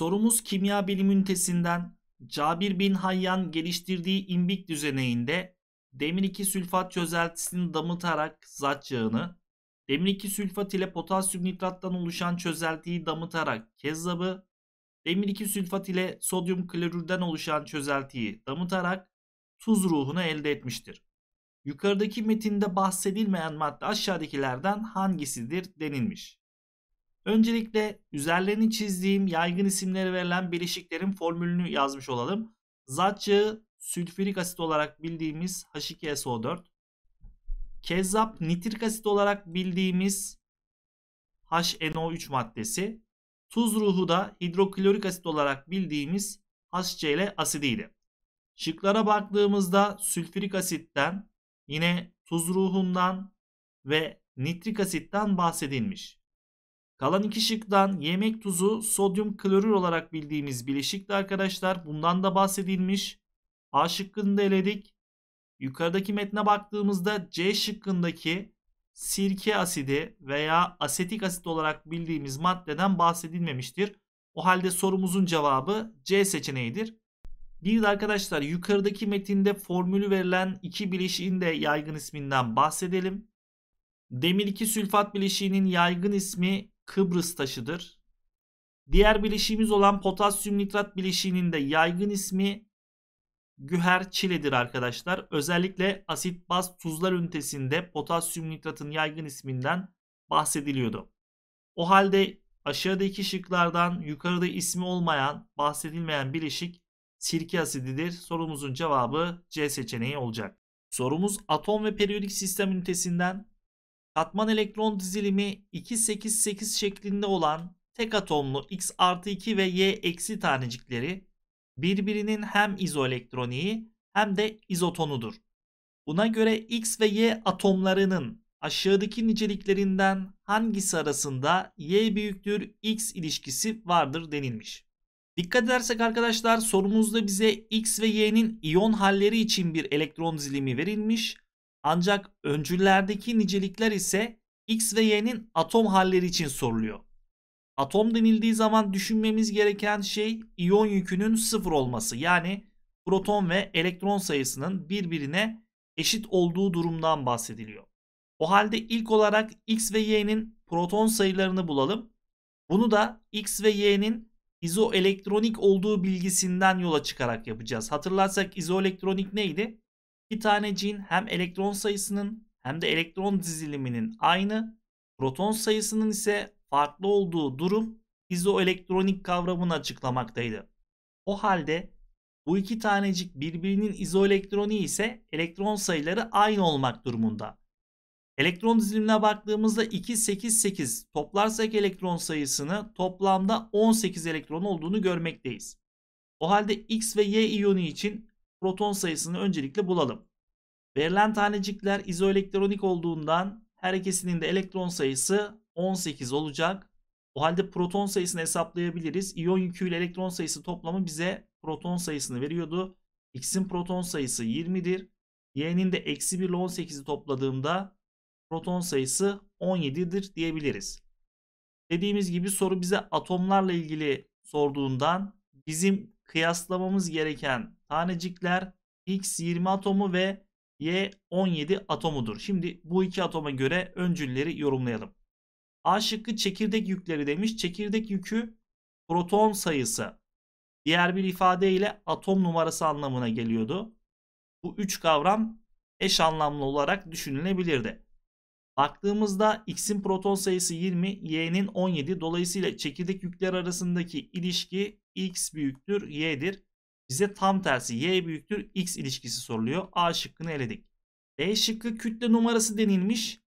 Sorumuz kimya bilim ünitesinden Cabir bin Hayyan geliştirdiği imbik düzeneğinde demir 2 sülfat çözeltisini damıtarak zat yağını, demir 2 sülfat ile potasyum nitrattan oluşan çözeltiyi damıtarak kezzabı, demir 2 sülfat ile sodyum klorürden oluşan çözeltiyi damıtarak tuz ruhunu elde etmiştir. Yukarıdaki metinde bahsedilmeyen madde aşağıdakilerden hangisidir denilmiş. Öncelikle üzerlerini çizdiğim yaygın isimleri verilen bileşiklerin formülünü yazmış olalım. Zat sülfürik asit olarak bildiğimiz H2SO4. Kezzap nitrik asit olarak bildiğimiz HNO3 maddesi. Tuz ruhu da hidroklorik asit olarak bildiğimiz HCl asidiydi. Şıklara baktığımızda sülfürik asitten, yine tuz ruhundan ve nitrik asitten bahsedilmiş. Kalan iki şıktan yemek tuzu sodyum klorür olarak bildiğimiz bileşikti arkadaşlar. Bundan da bahsedilmiş. A şıkkını da eledik. Yukarıdaki metne baktığımızda C şıkkındaki sirke asidi veya asetik asit olarak bildiğimiz maddeden bahsedilmemiştir. O halde sorumuzun cevabı C seçeneğidir. Bir de arkadaşlar yukarıdaki metinde formülü verilen iki bileşiğin de yaygın isminden bahsedelim. Demir 2 sülfat bileşiğinin yaygın ismi Kıbrıs taşıdır. Diğer bileşiğimiz olan potasyum nitrat bileşiğinin de yaygın ismi güher çiledir arkadaşlar. Özellikle asit baz tuzlar ünitesinde potasyum nitratın yaygın isminden bahsediliyordu. O halde aşağıdaki şıklardan yukarıda ismi olmayan, bahsedilmeyen bileşik sirke asididir. Sorumuzun cevabı C seçeneği olacak. Sorumuz atom ve periyodik sistem ünitesinden katman elektron dizilimi 288 şeklinde olan tek atomlu X artı 2 ve Y eksi tanecikleri birbirinin hem izoelektroniği hem de izotonudur. Buna göre X ve Y atomlarının aşağıdaki niceliklerinden hangisi arasında Y büyüktür X ilişkisi vardır denilmiş. Dikkat edersek arkadaşlar sorumuzda bize X ve Y'nin iyon halleri için bir elektron dizilimi verilmiş ancak öncüllerdeki nicelikler ise X ve Y'nin atom halleri için soruluyor. Atom denildiği zaman düşünmemiz gereken şey iyon yükünün sıfır olması. Yani proton ve elektron sayısının birbirine eşit olduğu durumdan bahsediliyor. O halde ilk olarak X ve Y'nin proton sayılarını bulalım. Bunu da X ve Y'nin izoelektronik olduğu bilgisinden yola çıkarak yapacağız. Hatırlarsak izoelektronik neydi? İki tane cin hem elektron sayısının hem de elektron diziliminin aynı, proton sayısının ise farklı olduğu durum izoelektronik kavramını açıklamaktaydı. O halde bu iki tanecik birbirinin izoelektroniği ise elektron sayıları aynı olmak durumunda. Elektron dizilimine baktığımızda 2, 8, 8 toplarsak elektron sayısını toplamda 18 elektron olduğunu görmekteyiz. O halde X ve Y iyonu için proton sayısını öncelikle bulalım. Verilen tanecikler izoelektronik olduğundan her ikisinin de elektron sayısı 18 olacak. O halde proton sayısını hesaplayabiliriz. İyon yüküyle elektron sayısı toplamı bize proton sayısını veriyordu. X'in proton sayısı 20'dir. Y'nin de eksi 1 ile 18'i topladığımda proton sayısı 17'dir diyebiliriz. Dediğimiz gibi soru bize atomlarla ilgili sorduğundan bizim kıyaslamamız gereken tanecikler X20 atomu ve Y17 atomudur. Şimdi bu iki atoma göre öncülleri yorumlayalım. A şıkkı çekirdek yükleri demiş. Çekirdek yükü proton sayısı. Diğer bir ifadeyle atom numarası anlamına geliyordu. Bu üç kavram eş anlamlı olarak düşünülebilirdi. Baktığımızda x'in proton sayısı 20, y'nin 17. Dolayısıyla çekirdek yükler arasındaki ilişki x büyüktür y'dir. Bize tam tersi y büyüktür x ilişkisi soruluyor. A şıkkını eledik. B e şıkkı kütle numarası denilmiş.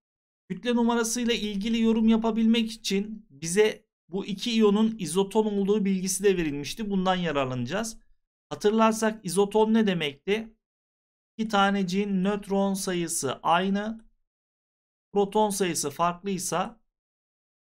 Kütle numarasıyla ilgili yorum yapabilmek için bize bu iki iyonun izoton olduğu bilgisi de verilmişti. Bundan yararlanacağız. Hatırlarsak izoton ne demekti? İki taneciğin nötron sayısı aynı. Proton sayısı farklıysa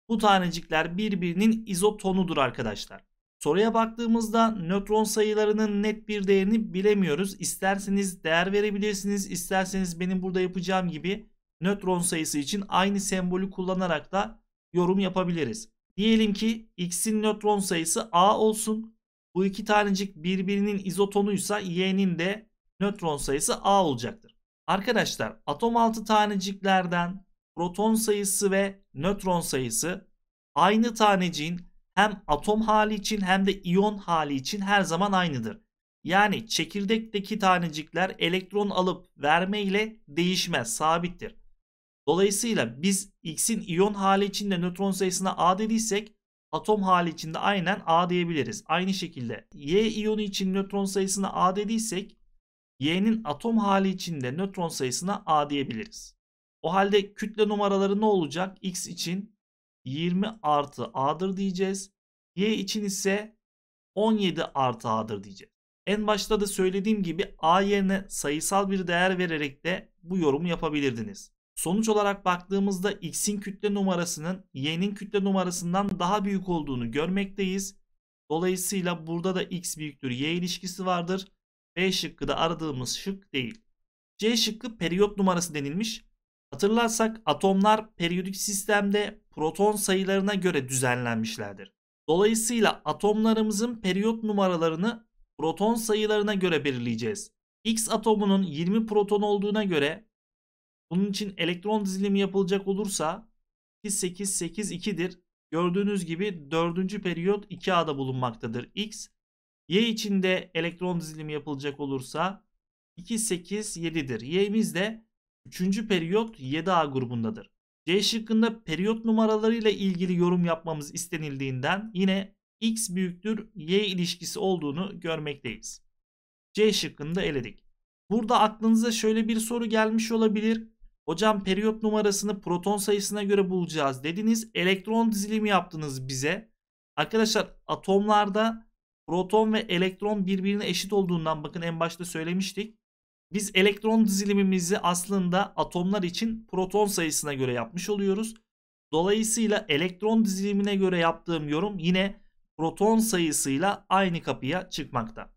bu tanecikler birbirinin izotonudur arkadaşlar. Soruya baktığımızda nötron sayılarının net bir değerini bilemiyoruz. İsterseniz değer verebilirsiniz. İsterseniz benim burada yapacağım gibi nötron sayısı için aynı sembolü kullanarak da yorum yapabiliriz. Diyelim ki x'in nötron sayısı a olsun. Bu iki tanecik birbirinin izotonuysa y'nin de nötron sayısı a olacaktır. Arkadaşlar atom altı taneciklerden proton sayısı ve nötron sayısı aynı taneciğin hem atom hali için hem de iyon hali için her zaman aynıdır. Yani çekirdekteki tanecikler elektron alıp verme ile değişmez, sabittir. Dolayısıyla biz X'in iyon hali içinde nötron sayısına A dediysek atom hali içinde aynen A diyebiliriz. Aynı şekilde Y iyonu için nötron sayısına A dediysek Y'nin atom hali içinde nötron sayısına A diyebiliriz. O halde kütle numaraları ne olacak? X için 20 artı A'dır diyeceğiz. Y için ise 17 artı A'dır diyeceğiz. En başta da söylediğim gibi A yerine sayısal bir değer vererek de bu yorumu yapabilirdiniz. Sonuç olarak baktığımızda X'in kütle numarasının Y'nin kütle numarasından daha büyük olduğunu görmekteyiz. Dolayısıyla burada da X büyüktür Y ilişkisi vardır. B şıkkı da aradığımız şık değil. C şıkkı periyot numarası denilmiş. Hatırlarsak atomlar periyodik sistemde proton sayılarına göre düzenlenmişlerdir. Dolayısıyla atomlarımızın periyot numaralarını proton sayılarına göre belirleyeceğiz. X atomunun 20 proton olduğuna göre bunun için elektron dizilimi yapılacak olursa 2882'dir. Gördüğünüz gibi 4. periyot 2A'da bulunmaktadır X. Y için de elektron dizilimi yapılacak olursa 287'dir. Y'miz de Üçüncü periyot 7A grubundadır. C şıkkında periyot numaralarıyla ilgili yorum yapmamız istenildiğinden yine x büyüktür y ilişkisi olduğunu görmekteyiz. C şıkkında eledik. Burada aklınıza şöyle bir soru gelmiş olabilir. Hocam periyot numarasını proton sayısına göre bulacağız dediniz. Elektron dizilimi yaptınız bize. Arkadaşlar atomlarda proton ve elektron birbirine eşit olduğundan bakın en başta söylemiştik. Biz elektron dizilimimizi aslında atomlar için proton sayısına göre yapmış oluyoruz. Dolayısıyla elektron dizilimine göre yaptığım yorum yine proton sayısıyla aynı kapıya çıkmakta.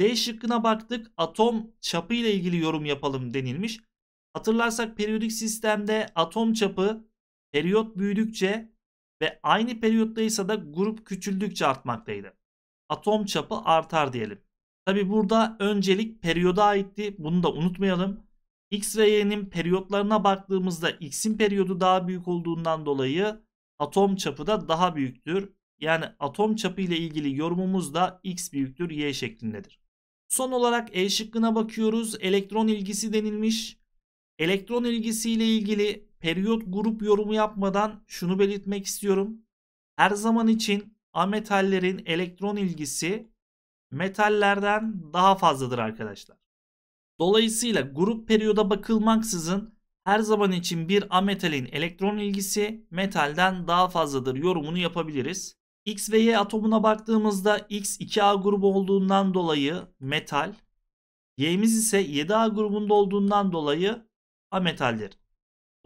D şıkkına baktık. Atom çapı ile ilgili yorum yapalım denilmiş. Hatırlarsak periyodik sistemde atom çapı periyot büyüdükçe ve aynı periyottaysa da grup küçüldükçe artmaktaydı. Atom çapı artar diyelim. Tabi burada öncelik periyoda aitti. Bunu da unutmayalım. X ve Y'nin periyotlarına baktığımızda X'in periyodu daha büyük olduğundan dolayı atom çapı da daha büyüktür. Yani atom çapı ile ilgili yorumumuz da X büyüktür Y şeklindedir. Son olarak E şıkkına bakıyoruz. Elektron ilgisi denilmiş. Elektron ilgisi ile ilgili periyot grup yorumu yapmadan şunu belirtmek istiyorum. Her zaman için ametallerin elektron ilgisi metallerden daha fazladır arkadaşlar. Dolayısıyla grup periyoda bakılmaksızın her zaman için bir ametalin elektron ilgisi metalden daha fazladır yorumunu yapabiliriz. X ve Y atomuna baktığımızda X 2A grubu olduğundan dolayı metal, Y'miz ise 7A grubunda olduğundan dolayı ametaldir.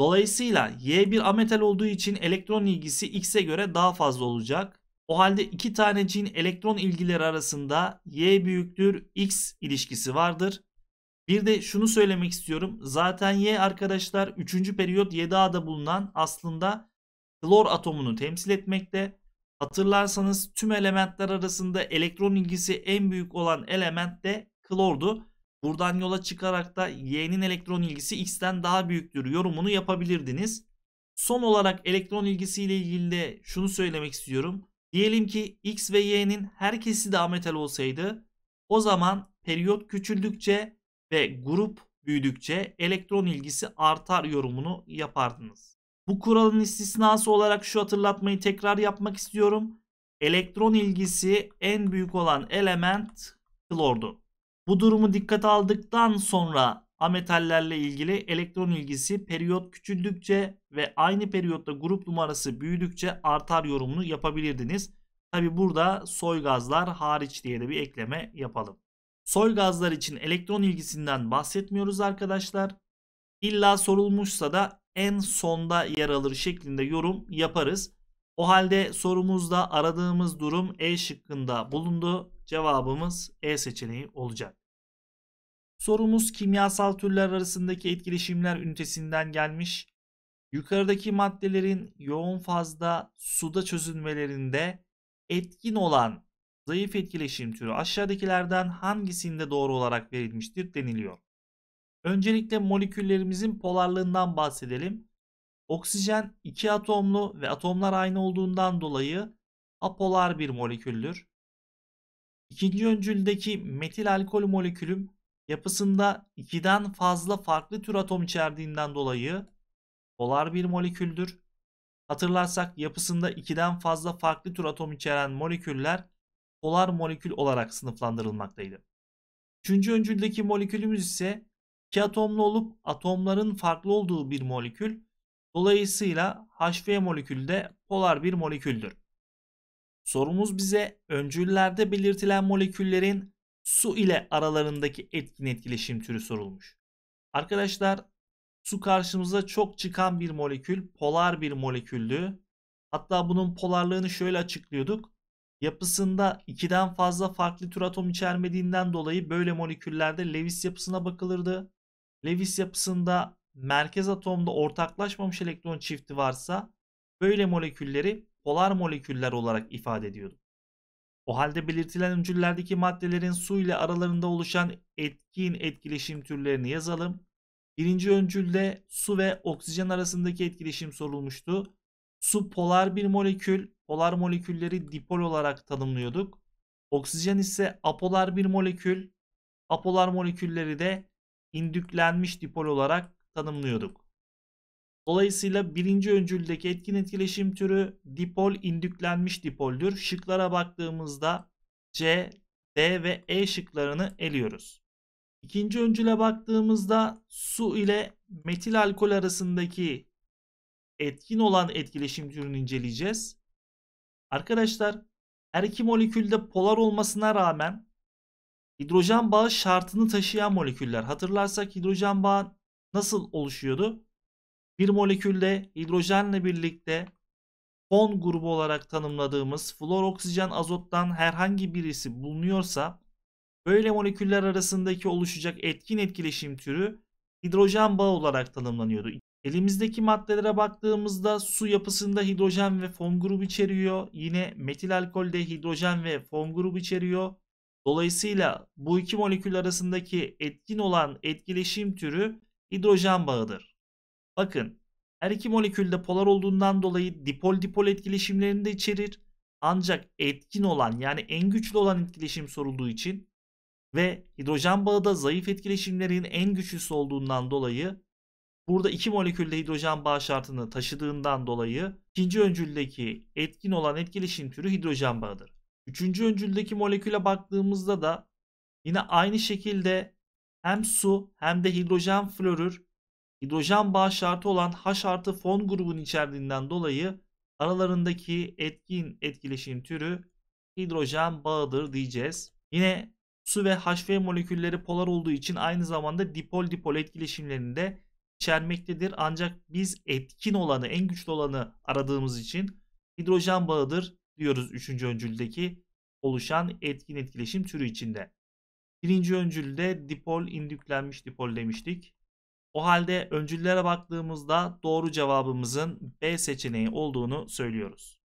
Dolayısıyla Y bir ametal olduğu için elektron ilgisi X'e göre daha fazla olacak. O halde iki tane taneciğin elektron ilgileri arasında y büyüktür x ilişkisi vardır. Bir de şunu söylemek istiyorum. Zaten y arkadaşlar 3. periyot 7A'da bulunan aslında klor atomunu temsil etmekte. Hatırlarsanız tüm elementler arasında elektron ilgisi en büyük olan element de klordu. Buradan yola çıkarak da y'nin elektron ilgisi x'ten daha büyüktür yorumunu yapabilirdiniz. Son olarak elektron ilgisiyle ilgili de şunu söylemek istiyorum. Diyelim ki x ve y'nin her ikisi de ametal olsaydı o zaman periyot küçüldükçe ve grup büyüdükçe elektron ilgisi artar yorumunu yapardınız. Bu kuralın istisnası olarak şu hatırlatmayı tekrar yapmak istiyorum. Elektron ilgisi en büyük olan element klordu. Bu durumu dikkate aldıktan sonra ametallerle ilgili elektron ilgisi periyot küçüldükçe ve aynı periyotta grup numarası büyüdükçe artar yorumunu yapabilirdiniz. Tabi burada soy gazlar hariç diye de bir ekleme yapalım. Soy gazlar için elektron ilgisinden bahsetmiyoruz arkadaşlar. İlla sorulmuşsa da en sonda yer alır şeklinde yorum yaparız. O halde sorumuzda aradığımız durum E şıkkında bulundu. Cevabımız E seçeneği olacak. Sorumuz kimyasal türler arasındaki etkileşimler ünitesinden gelmiş. Yukarıdaki maddelerin yoğun fazda suda çözünmelerinde etkin olan zayıf etkileşim türü aşağıdakilerden hangisinde doğru olarak verilmiştir deniliyor. Öncelikle moleküllerimizin polarlığından bahsedelim. Oksijen iki atomlu ve atomlar aynı olduğundan dolayı apolar bir moleküldür. İkinci öncüldeki metil alkol molekülüm Yapısında 2'den fazla farklı tür atom içerdiğinden dolayı polar bir moleküldür. Hatırlarsak yapısında 2'den fazla farklı tür atom içeren moleküller polar molekül olarak sınıflandırılmaktaydı. Üçüncü öncüldeki molekülümüz ise iki atomlu olup atomların farklı olduğu bir molekül. Dolayısıyla HV molekülü de polar bir moleküldür. Sorumuz bize öncüllerde belirtilen moleküllerin su ile aralarındaki etkin etkileşim türü sorulmuş. Arkadaşlar su karşımıza çok çıkan bir molekül, polar bir moleküldü. Hatta bunun polarlığını şöyle açıklıyorduk. Yapısında ikiden fazla farklı tür atom içermediğinden dolayı böyle moleküllerde Lewis yapısına bakılırdı. Lewis yapısında merkez atomda ortaklaşmamış elektron çifti varsa böyle molekülleri polar moleküller olarak ifade ediyorduk. O halde belirtilen öncüllerdeki maddelerin su ile aralarında oluşan etkin etkileşim türlerini yazalım. Birinci öncülde su ve oksijen arasındaki etkileşim sorulmuştu. Su polar bir molekül, polar molekülleri dipol olarak tanımlıyorduk. Oksijen ise apolar bir molekül, apolar molekülleri de indüklenmiş dipol olarak tanımlıyorduk. Dolayısıyla birinci öncüldeki etkin etkileşim türü dipol indüklenmiş dipoldür. Şıklara baktığımızda C, D ve E şıklarını eliyoruz. İkinci öncüle baktığımızda su ile metil alkol arasındaki etkin olan etkileşim türünü inceleyeceğiz. Arkadaşlar her iki molekülde polar olmasına rağmen hidrojen bağı şartını taşıyan moleküller. Hatırlarsak hidrojen bağı nasıl oluşuyordu? Bir molekülde hidrojenle birlikte fon grubu olarak tanımladığımız flor oksijen azottan herhangi birisi bulunuyorsa böyle moleküller arasındaki oluşacak etkin etkileşim türü hidrojen bağı olarak tanımlanıyordu. Elimizdeki maddelere baktığımızda su yapısında hidrojen ve fon grubu içeriyor. Yine metil alkolde hidrojen ve fon grubu içeriyor. Dolayısıyla bu iki molekül arasındaki etkin olan etkileşim türü hidrojen bağıdır. Bakın her iki molekülde polar olduğundan dolayı dipol dipol etkileşimlerini de içerir. Ancak etkin olan yani en güçlü olan etkileşim sorulduğu için ve hidrojen bağı da zayıf etkileşimlerin en güçlüsü olduğundan dolayı burada iki molekülde hidrojen bağı şartını taşıdığından dolayı ikinci öncüldeki etkin olan etkileşim türü hidrojen bağıdır. Üçüncü öncüldeki moleküle baktığımızda da yine aynı şekilde hem su hem de hidrojen florür Hidrojen bağ şartı olan H artı fon grubun içerdiğinden dolayı aralarındaki etkin etkileşim türü hidrojen bağıdır diyeceğiz. Yine su ve HV molekülleri polar olduğu için aynı zamanda dipol dipol etkileşimlerini de içermektedir. Ancak biz etkin olanı, en güçlü olanı aradığımız için hidrojen bağıdır diyoruz 3. öncüldeki oluşan etkin etkileşim türü içinde. Birinci öncülde dipol indüklenmiş dipol demiştik. O halde öncüllere baktığımızda doğru cevabımızın B seçeneği olduğunu söylüyoruz.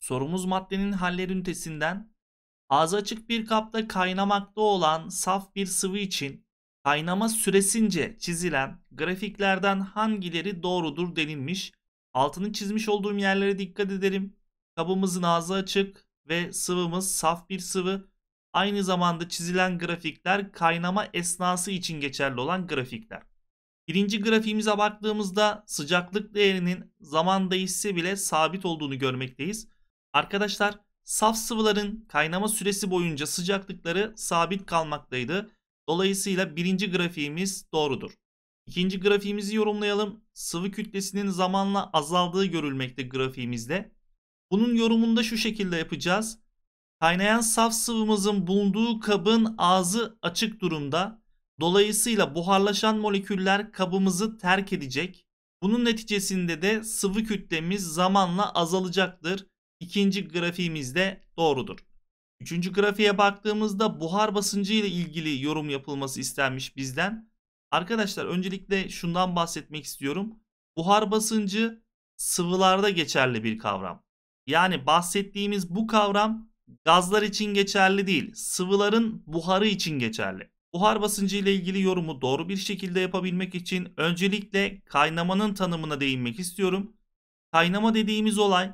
Sorumuz maddenin haller ünitesinden ağzı açık bir kapta kaynamakta olan saf bir sıvı için kaynama süresince çizilen grafiklerden hangileri doğrudur denilmiş. Altını çizmiş olduğum yerlere dikkat edelim. Kabımızın ağzı açık ve sıvımız saf bir sıvı. Aynı zamanda çizilen grafikler kaynama esnası için geçerli olan grafikler. Birinci grafiğimize baktığımızda sıcaklık değerinin zaman değişse bile sabit olduğunu görmekteyiz. Arkadaşlar saf sıvıların kaynama süresi boyunca sıcaklıkları sabit kalmaktaydı. Dolayısıyla birinci grafiğimiz doğrudur. İkinci grafiğimizi yorumlayalım. Sıvı kütlesinin zamanla azaldığı görülmekte grafiğimizde. Bunun yorumunu da şu şekilde yapacağız. Kaynayan saf sıvımızın bulunduğu kabın ağzı açık durumda. Dolayısıyla buharlaşan moleküller kabımızı terk edecek. Bunun neticesinde de sıvı kütlemiz zamanla azalacaktır. İkinci grafiğimiz de doğrudur. Üçüncü grafiğe baktığımızda buhar basıncı ile ilgili yorum yapılması istenmiş bizden. Arkadaşlar öncelikle şundan bahsetmek istiyorum. Buhar basıncı sıvılarda geçerli bir kavram. Yani bahsettiğimiz bu kavram gazlar için geçerli değil, sıvıların buharı için geçerli. Buhar basıncı ile ilgili yorumu doğru bir şekilde yapabilmek için öncelikle kaynamanın tanımına değinmek istiyorum. Kaynama dediğimiz olay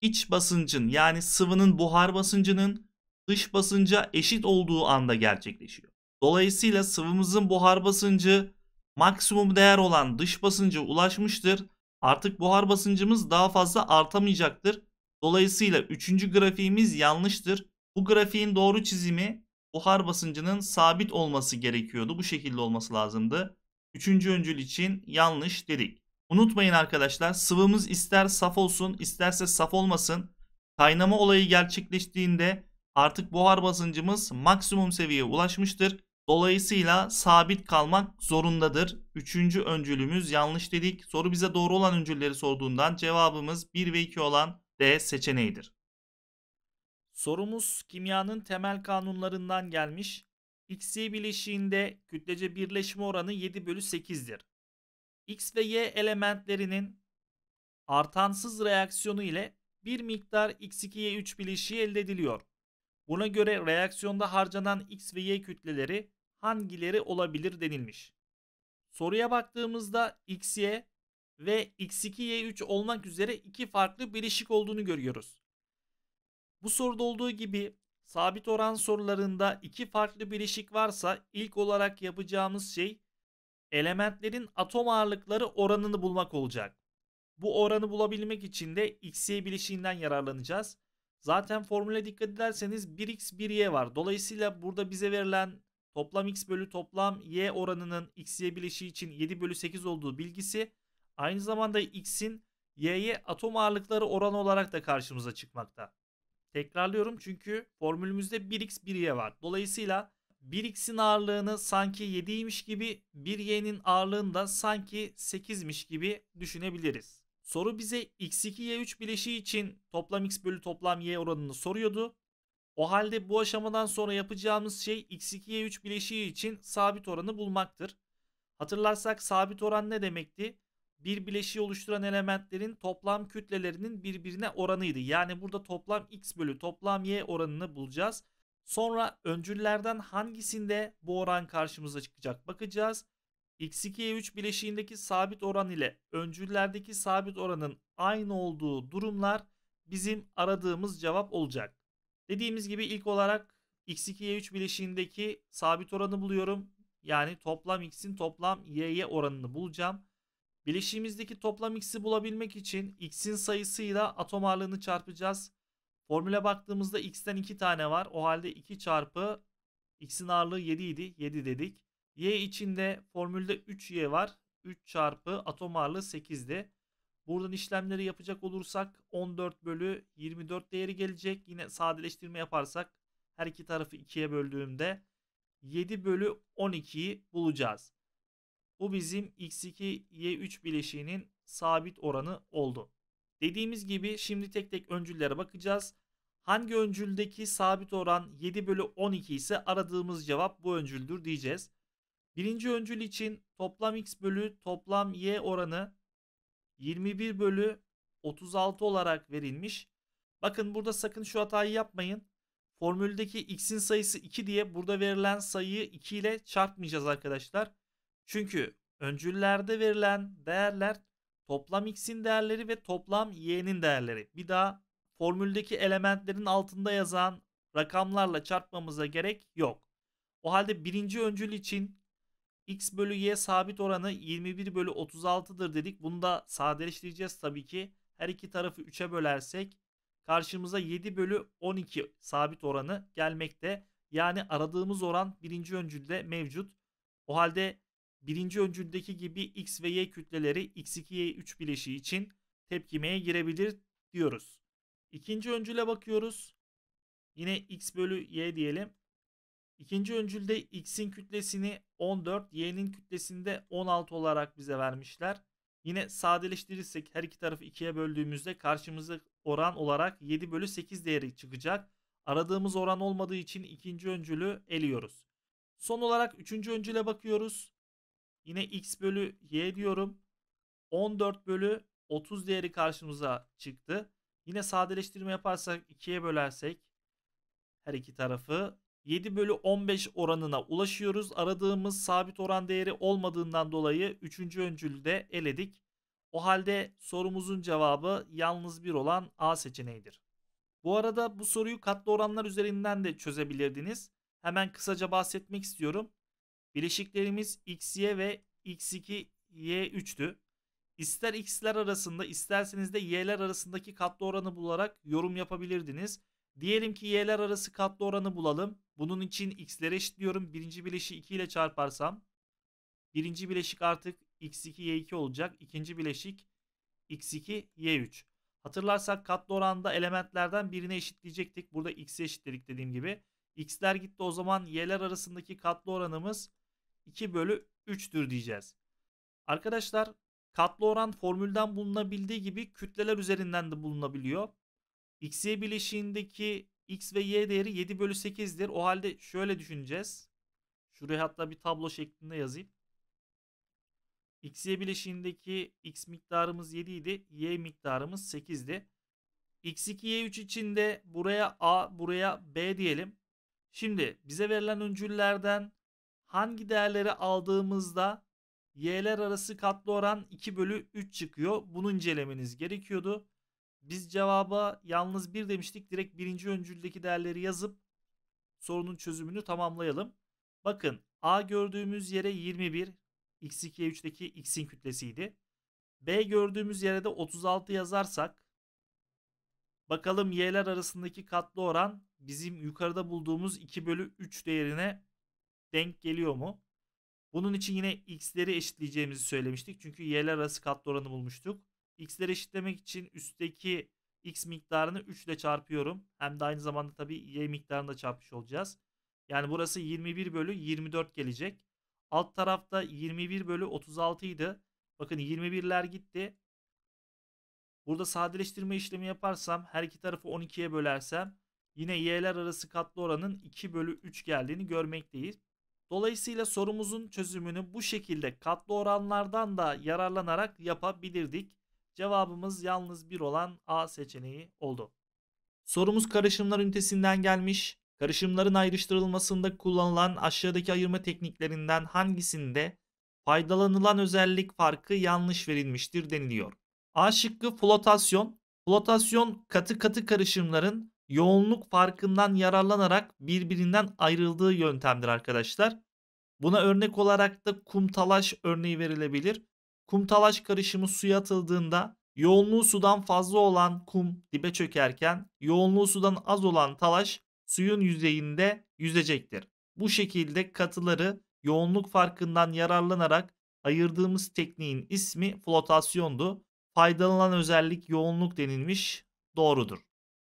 iç basıncın yani sıvının buhar basıncının dış basınca eşit olduğu anda gerçekleşiyor. Dolayısıyla sıvımızın buhar basıncı maksimum değer olan dış basınca ulaşmıştır. Artık buhar basıncımız daha fazla artamayacaktır. Dolayısıyla 3. grafiğimiz yanlıştır. Bu grafiğin doğru çizimi buhar basıncının sabit olması gerekiyordu. Bu şekilde olması lazımdı. Üçüncü öncül için yanlış dedik. Unutmayın arkadaşlar sıvımız ister saf olsun isterse saf olmasın. Kaynama olayı gerçekleştiğinde artık buhar basıncımız maksimum seviyeye ulaşmıştır. Dolayısıyla sabit kalmak zorundadır. Üçüncü öncülümüz yanlış dedik. Soru bize doğru olan öncülleri sorduğundan cevabımız 1 ve 2 olan D seçeneğidir. Sorumuz kimyanın temel kanunlarından gelmiş. X-Y bileşiğinde kütlece birleşme oranı 7 bölü 8'dir. X ve Y elementlerinin artansız reaksiyonu ile bir miktar X2Y3 bileşiği elde ediliyor. Buna göre reaksiyonda harcanan X ve Y kütleleri hangileri olabilir denilmiş. Soruya baktığımızda XY ve X2Y3 olmak üzere iki farklı bileşik olduğunu görüyoruz. Bu soruda olduğu gibi sabit oran sorularında iki farklı bileşik varsa ilk olarak yapacağımız şey elementlerin atom ağırlıkları oranını bulmak olacak. Bu oranı bulabilmek için de xy bileşiğinden yararlanacağız. Zaten formüle dikkat ederseniz 1x 1y var. Dolayısıyla burada bize verilen toplam x bölü toplam y oranının xy bileşiği için 7 bölü 8 olduğu bilgisi aynı zamanda x'in y'ye atom ağırlıkları oranı olarak da karşımıza çıkmakta. Tekrarlıyorum çünkü formülümüzde 1x 1y var. Dolayısıyla 1x'in ağırlığını sanki 7'ymiş gibi 1y'nin ağırlığını da sanki 8'miş gibi düşünebiliriz. Soru bize x2y3 bileşiği için toplam x bölü toplam y oranını soruyordu. O halde bu aşamadan sonra yapacağımız şey x2y3 bileşiği için sabit oranı bulmaktır. Hatırlarsak sabit oran ne demekti? bir bileşiği oluşturan elementlerin toplam kütlelerinin birbirine oranıydı. Yani burada toplam x bölü toplam y oranını bulacağız. Sonra öncüllerden hangisinde bu oran karşımıza çıkacak bakacağız. X2Y3 bileşiğindeki sabit oran ile öncüllerdeki sabit oranın aynı olduğu durumlar bizim aradığımız cevap olacak. Dediğimiz gibi ilk olarak X2Y3 bileşiğindeki sabit oranı buluyorum. Yani toplam X'in toplam Y'ye oranını bulacağım. Bileşiğimizdeki toplam x'i bulabilmek için x'in sayısıyla atom ağırlığını çarpacağız. Formüle baktığımızda x'ten 2 tane var. O halde 2 çarpı x'in ağırlığı 7 idi. 7 dedik. y içinde formülde 3y var. 3 çarpı atom ağırlığı 8'di. Buradan işlemleri yapacak olursak 14 bölü 24 değeri gelecek. Yine sadeleştirme yaparsak her iki tarafı 2'ye böldüğümde 7 bölü 12'yi bulacağız. Bu bizim x2, y3 bileşiğinin sabit oranı oldu. Dediğimiz gibi şimdi tek tek öncüllere bakacağız. Hangi öncüldeki sabit oran 7 bölü 12 ise aradığımız cevap bu öncüldür diyeceğiz. Birinci öncül için toplam x bölü toplam y oranı 21 bölü 36 olarak verilmiş. Bakın burada sakın şu hatayı yapmayın. Formüldeki x'in sayısı 2 diye burada verilen sayıyı 2 ile çarpmayacağız arkadaşlar. Çünkü öncüllerde verilen değerler toplam x'in değerleri ve toplam y'nin değerleri. Bir daha formüldeki elementlerin altında yazan rakamlarla çarpmamıza gerek yok. O halde birinci öncül için x bölü y sabit oranı 21 bölü 36'dır dedik. Bunu da sadeleştireceğiz tabii ki. Her iki tarafı 3'e bölersek karşımıza 7 bölü 12 sabit oranı gelmekte. Yani aradığımız oran birinci öncülde mevcut. O halde birinci öncüldeki gibi X ve Y kütleleri X2Y3 bileşiği için tepkimeye girebilir diyoruz. İkinci öncüle bakıyoruz. Yine X bölü Y diyelim. İkinci öncülde X'in kütlesini 14, Y'nin kütlesinde 16 olarak bize vermişler. Yine sadeleştirirsek her iki tarafı ikiye böldüğümüzde karşımıza oran olarak 7 bölü 8 değeri çıkacak. Aradığımız oran olmadığı için ikinci öncülü eliyoruz. Son olarak üçüncü öncüle bakıyoruz. Yine x bölü y diyorum. 14 bölü 30 değeri karşımıza çıktı. Yine sadeleştirme yaparsak 2'ye bölersek her iki tarafı 7 bölü 15 oranına ulaşıyoruz. Aradığımız sabit oran değeri olmadığından dolayı 3. öncülü de eledik. O halde sorumuzun cevabı yalnız bir olan A seçeneğidir. Bu arada bu soruyu katlı oranlar üzerinden de çözebilirdiniz. Hemen kısaca bahsetmek istiyorum. Bileşiklerimiz x1 ve x2, y3'tü. İster x'ler arasında isterseniz de y'ler arasındaki katlı oranı bularak yorum yapabilirdiniz. Diyelim ki y'ler arası katlı oranı bulalım. Bunun için x'lere eşitliyorum. Birinci bileşiği 2 ile çarparsam birinci bileşik artık x2 y2 olacak. İkinci bileşik x2 y3. Hatırlarsak katlı oranda elementlerden birine eşitleyecektik. Burada x'i eşitledik dediğim gibi. x'ler gitti o zaman y'ler arasındaki katlı oranımız 2 bölü 3'tür diyeceğiz. Arkadaşlar katlı oran formülden bulunabildiği gibi kütleler üzerinden de bulunabiliyor. XY bileşiğindeki X ve Y değeri 7 bölü 8'dir. O halde şöyle düşüneceğiz. Şuraya hatta bir tablo şeklinde yazayım. XY bileşiğindeki X miktarımız 7 idi. Y miktarımız 8'di. X2, Y3 için de buraya A, buraya B diyelim. Şimdi bize verilen öncüllerden hangi değerleri aldığımızda y'ler arası katlı oran 2 bölü 3 çıkıyor. Bunu incelemeniz gerekiyordu. Biz cevaba yalnız 1 demiştik. Direkt birinci öncüldeki değerleri yazıp sorunun çözümünü tamamlayalım. Bakın A gördüğümüz yere 21, x2'ye 3'teki x'in kütlesiydi. B gördüğümüz yere de 36 yazarsak bakalım y'ler arasındaki katlı oran bizim yukarıda bulduğumuz 2 bölü 3 değerine denk geliyor mu? Bunun için yine x'leri eşitleyeceğimizi söylemiştik. Çünkü y'ler arası katlı oranı bulmuştuk. x'leri eşitlemek için üstteki x miktarını 3 ile çarpıyorum. Hem de aynı zamanda tabii y miktarını da çarpmış olacağız. Yani burası 21 bölü 24 gelecek. Alt tarafta 21 bölü 36 idi. Bakın 21'ler gitti. Burada sadeleştirme işlemi yaparsam her iki tarafı 12'ye bölersem yine y'ler arası katlı oranın 2 bölü 3 geldiğini görmekteyiz. Dolayısıyla sorumuzun çözümünü bu şekilde katlı oranlardan da yararlanarak yapabilirdik. Cevabımız yalnız bir olan A seçeneği oldu. Sorumuz karışımlar ünitesinden gelmiş. Karışımların ayrıştırılmasında kullanılan aşağıdaki ayırma tekniklerinden hangisinde faydalanılan özellik farkı yanlış verilmiştir deniliyor. A şıkkı flotasyon. Flotasyon katı katı karışımların yoğunluk farkından yararlanarak birbirinden ayrıldığı yöntemdir arkadaşlar. Buna örnek olarak da kum talaş örneği verilebilir. Kum talaş karışımı suya atıldığında yoğunluğu sudan fazla olan kum dibe çökerken yoğunluğu sudan az olan talaş suyun yüzeyinde yüzecektir. Bu şekilde katıları yoğunluk farkından yararlanarak ayırdığımız tekniğin ismi flotasyondu. Faydalanılan özellik yoğunluk denilmiş. Doğrudur.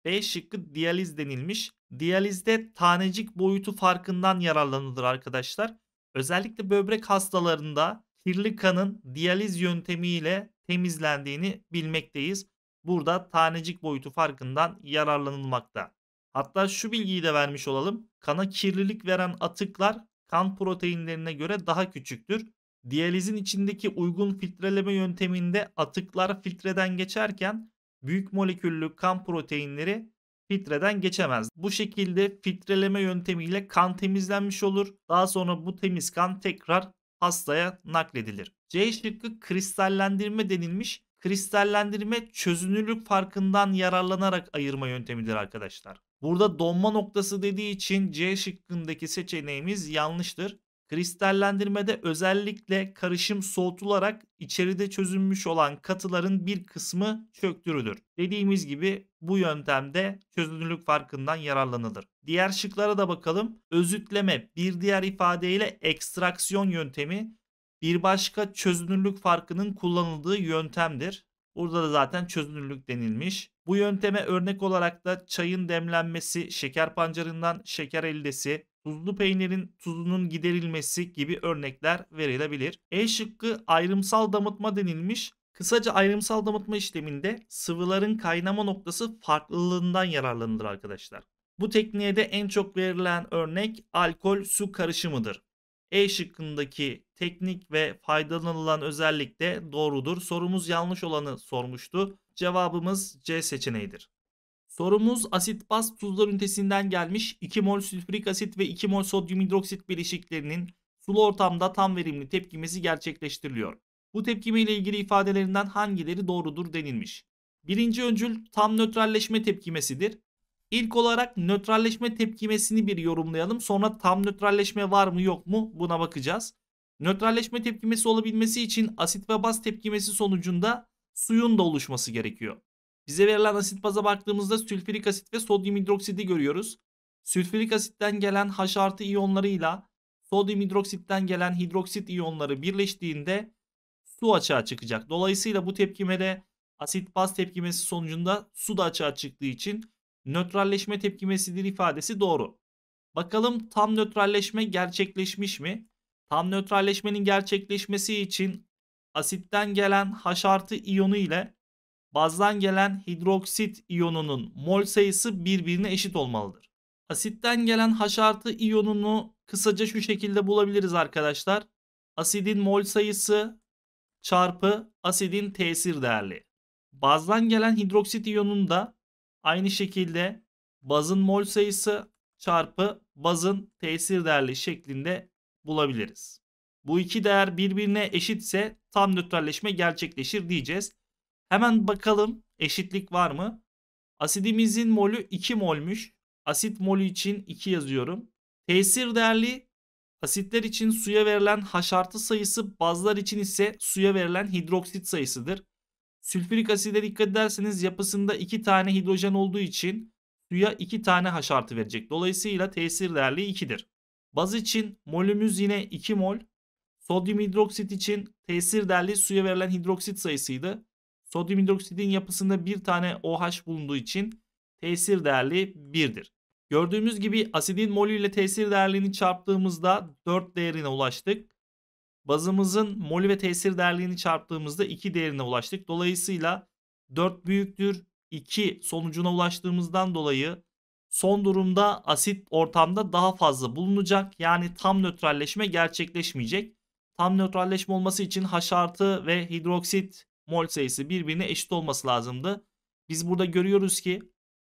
B şıkkı diyaliz denilmiş. Diyalizde tanecik boyutu farkından yararlanılır arkadaşlar. Özellikle böbrek hastalarında kirli kanın diyaliz yöntemiyle temizlendiğini bilmekteyiz. Burada tanecik boyutu farkından yararlanılmakta. Hatta şu bilgiyi de vermiş olalım. Kana kirlilik veren atıklar kan proteinlerine göre daha küçüktür. Diyalizin içindeki uygun filtreleme yönteminde atıklar filtreden geçerken büyük moleküllü kan proteinleri filtreden geçemez. Bu şekilde filtreleme yöntemiyle kan temizlenmiş olur. Daha sonra bu temiz kan tekrar hastaya nakledilir. C şıkkı kristallendirme denilmiş. Kristallendirme çözünürlük farkından yararlanarak ayırma yöntemidir arkadaşlar. Burada donma noktası dediği için C şıkkındaki seçeneğimiz yanlıştır. Kristallendirmede özellikle karışım soğutularak içeride çözünmüş olan katıların bir kısmı çöktürülür. Dediğimiz gibi bu yöntemde çözünürlük farkından yararlanılır. Diğer şıklara da bakalım. Özütleme bir diğer ifadeyle ekstraksiyon yöntemi bir başka çözünürlük farkının kullanıldığı yöntemdir. Burada da zaten çözünürlük denilmiş. Bu yönteme örnek olarak da çayın demlenmesi, şeker pancarından şeker eldesi, tuzlu peynirin tuzunun giderilmesi gibi örnekler verilebilir. E şıkkı ayrımsal damıtma denilmiş. Kısaca ayrımsal damıtma işleminde sıvıların kaynama noktası farklılığından yararlanılır arkadaşlar. Bu tekniğe de en çok verilen örnek alkol su karışımıdır. E şıkkındaki teknik ve faydalanılan özellik de doğrudur. Sorumuz yanlış olanı sormuştu. Cevabımız C seçeneğidir. Sorumuz asit baz tuzlar ünitesinden gelmiş. 2 mol sülfürik asit ve 2 mol sodyum hidroksit bileşiklerinin sulu ortamda tam verimli tepkimesi gerçekleştiriliyor. Bu tepkime ile ilgili ifadelerinden hangileri doğrudur denilmiş. Birinci öncül tam nötralleşme tepkimesidir. İlk olarak nötralleşme tepkimesini bir yorumlayalım. Sonra tam nötralleşme var mı yok mu buna bakacağız. Nötralleşme tepkimesi olabilmesi için asit ve baz tepkimesi sonucunda suyun da oluşması gerekiyor. Bize verilen asit baza baktığımızda sülfürik asit ve sodyum hidroksidi görüyoruz. Sülfürik asitten gelen H artı iyonlarıyla sodyum hidroksitten gelen hidroksit iyonları birleştiğinde su açığa çıkacak. Dolayısıyla bu tepkimede asit baz tepkimesi sonucunda su da açığa çıktığı için nötralleşme tepkimesidir ifadesi doğru. Bakalım tam nötralleşme gerçekleşmiş mi? Tam nötralleşmenin gerçekleşmesi için asitten gelen H artı iyonu ile bazdan gelen hidroksit iyonunun mol sayısı birbirine eşit olmalıdır. Asitten gelen H artı iyonunu kısaca şu şekilde bulabiliriz arkadaşlar. Asidin mol sayısı çarpı asidin tesir değerli. Bazdan gelen hidroksit iyonunu da aynı şekilde bazın mol sayısı çarpı bazın tesir değerli şeklinde bulabiliriz. Bu iki değer birbirine eşitse tam nötralleşme gerçekleşir diyeceğiz. Hemen bakalım eşitlik var mı? Asidimizin molü 2 molmüş. Asit molü için 2 yazıyorum. Tesir değerli asitler için suya verilen haşartı sayısı bazlar için ise suya verilen hidroksit sayısıdır. Sülfürik aside dikkat ederseniz yapısında 2 tane hidrojen olduğu için suya 2 tane haşartı verecek. Dolayısıyla tesir değerli 2'dir. Baz için molümüz yine 2 mol. Sodyum hidroksit için tesir değerli suya verilen hidroksit sayısıydı. Sodyum hidroksidin yapısında bir tane OH bulunduğu için tesir değerli 1'dir. Gördüğümüz gibi asidin molü ile tesir değerliğini çarptığımızda 4 değerine ulaştık. Bazımızın molü ve tesir değerliğini çarptığımızda 2 değerine ulaştık. Dolayısıyla 4 büyüktür 2 sonucuna ulaştığımızdan dolayı son durumda asit ortamda daha fazla bulunacak. Yani tam nötralleşme gerçekleşmeyecek. Tam nötralleşme olması için H artı ve hidroksit mol sayısı birbirine eşit olması lazımdı. Biz burada görüyoruz ki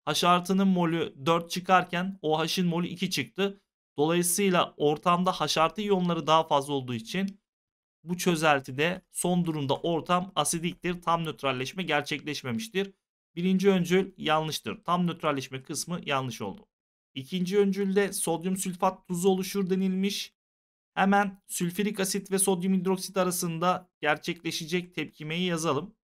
H artının molü 4 çıkarken OH'in molü 2 çıktı. Dolayısıyla ortamda H artı iyonları daha fazla olduğu için bu çözeltide son durumda ortam asidiktir. Tam nötralleşme gerçekleşmemiştir. Birinci öncül yanlıştır. Tam nötralleşme kısmı yanlış oldu. İkinci öncülde sodyum sülfat tuzu oluşur denilmiş. Hemen sülfürik asit ve sodyum hidroksit arasında gerçekleşecek tepkimeyi yazalım.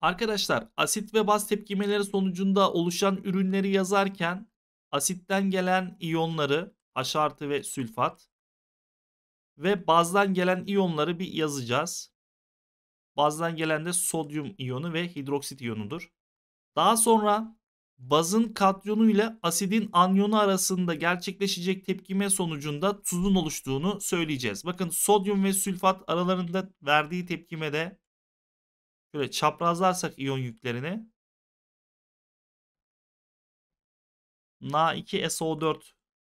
Arkadaşlar asit ve baz tepkimeleri sonucunda oluşan ürünleri yazarken asitten gelen iyonları H artı ve sülfat ve bazdan gelen iyonları bir yazacağız. Bazdan gelen de sodyum iyonu ve hidroksit iyonudur. Daha sonra bazın katyonu ile asidin anyonu arasında gerçekleşecek tepkime sonucunda tuzun oluştuğunu söyleyeceğiz. Bakın sodyum ve sülfat aralarında verdiği tepkimede şöyle çaprazlarsak iyon yüklerini Na2SO4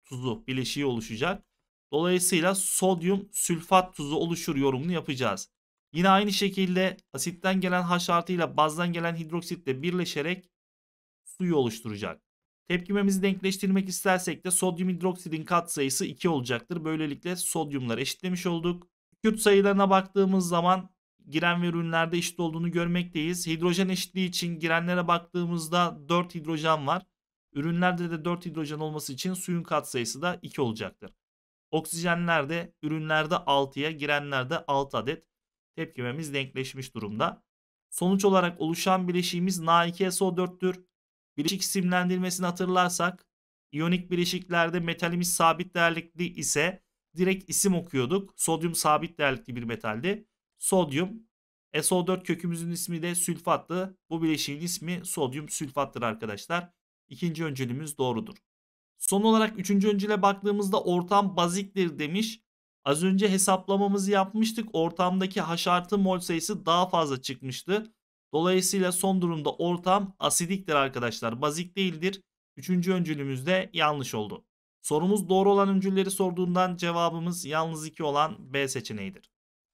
tuzu bileşiği oluşacak. Dolayısıyla sodyum sülfat tuzu oluşur yorumunu yapacağız. Yine aynı şekilde asitten gelen H artı ile bazdan gelen hidroksitle birleşerek suyu oluşturacak. Tepkimemizi denkleştirmek istersek de sodyum hidroksidin katsayısı 2 olacaktır. Böylelikle sodyumları eşitlemiş olduk. Kükürt sayılarına baktığımız zaman giren ve ürünlerde eşit olduğunu görmekteyiz. Hidrojen eşitliği için girenlere baktığımızda 4 hidrojen var. Ürünlerde de 4 hidrojen olması için suyun katsayısı da 2 olacaktır. Oksijenlerde, ürünlerde 6'ya, girenlerde 6 adet tepkimemiz denkleşmiş durumda. Sonuç olarak oluşan bileşiğimiz Na2SO4'tür. Bileşik isimlendirmesini hatırlarsak iyonik bileşiklerde metalimiz sabit değerlikli ise direkt isim okuyorduk. Sodyum sabit değerlikli bir metaldi. Sodyum SO4 kökümüzün ismi de sülfattı. Bu bileşiğin ismi sodyum sülfattır arkadaşlar. İkinci öncülümüz doğrudur. Son olarak üçüncü öncüle baktığımızda ortam baziktir demiş. Az önce hesaplamamızı yapmıştık. Ortamdaki haş artı mol sayısı daha fazla çıkmıştı. Dolayısıyla son durumda ortam asidiktir arkadaşlar. Bazik değildir. Üçüncü öncülümüz de yanlış oldu. Sorumuz doğru olan öncülleri sorduğundan cevabımız yalnız iki olan B seçeneğidir.